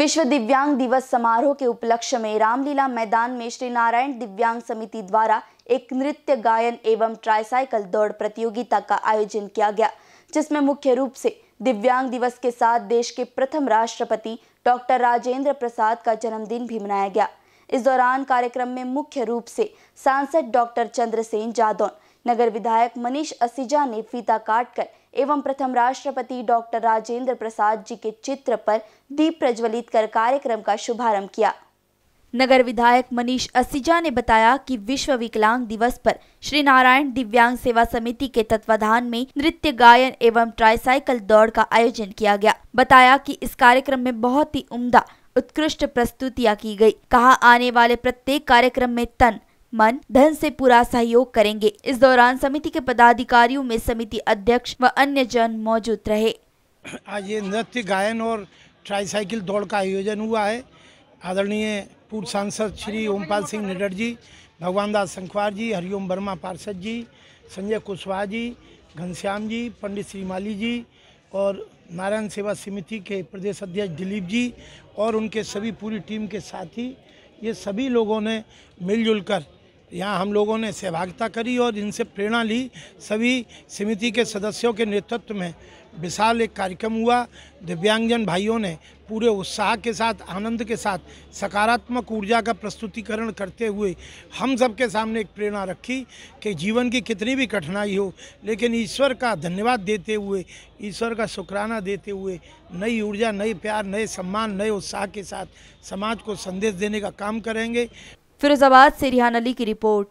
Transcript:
विश्व दिव्यांग दिवस समारोह के उपलक्ष्य में रामलीला मैदान में श्री नारायण दिव्यांग समिति द्वारा एक नृत्य गायन एवं ट्राईसाइकिल दौड़ प्रतियोगिता का आयोजन किया गया जिसमें मुख्य रूप से दिव्यांग दिवस के साथ देश के प्रथम राष्ट्रपति डॉक्टर राजेंद्र प्रसाद का जन्मदिन भी मनाया गया इस दौरान कार्यक्रम में मुख्य रूप से सांसद डॉक्टर चंद्रसेन जादौन नगर विधायक मनीष असीजा ने फीता काटकर एवं प्रथम राष्ट्रपति डॉक्टर राजेंद्र प्रसाद जी के चित्र पर दीप प्रज्वलित कर कार्यक्रम का शुभारंभ किया नगर विधायक मनीष असीजा ने बताया कि विश्व विकलांग दिवस पर श्री नारायण दिव्यांग सेवा समिति के तत्वाधान में नृत्य गायन एवं ट्राईसाइकिल दौड़ का आयोजन किया गया बताया कि इस कार्यक्रम में बहुत ही उम्दा उत्कृष्ट प्रस्तुतियां की गई कहा आने वाले प्रत्येक कार्यक्रम में तन मन धन से पूरा सहयोग करेंगे इस दौरान समिति के पदाधिकारियों में समिति अध्यक्ष व अन्य जन मौजूद रहे आज ये नृत्य गायन और ट्राईसाइकिल दौड़ का आयोजन हुआ है आदरणीय पूर्व सांसद श्री ओमपाल सिंह निडर जी भगवान दास शंखवार जी हरिओम वर्मा पार्षद जी संजय कुशवाहा जी घनश्याम जी पंडित श्रीमाली जी और नारायण सेवा समिति के प्रदेश अध्यक्ष दिलीप जी और उनके सभी पूरी टीम के साथी ये सभी लोगों ने मिलजुल कर यहाँ हम लोगों ने सहभागिता करी और इनसे प्रेरणा ली सभी समिति के सदस्यों के नेतृत्व में विशाल एक कार्यक्रम हुआ दिव्यांगजन भाइयों ने पूरे उत्साह के साथ आनंद के साथ सकारात्मक ऊर्जा का प्रस्तुतिकरण करते हुए हम सब के सामने एक प्रेरणा रखी कि जीवन की कितनी भी कठिनाई हो लेकिन ईश्वर का धन्यवाद देते हुए ईश्वर का शुक्राना देते हुए नई ऊर्जा नई प्यार नए सम्मान नए उत्साह के साथ समाज को संदेश देने का काम करेंगे फिरोजाबाद से रिहान अली की रिपोर्ट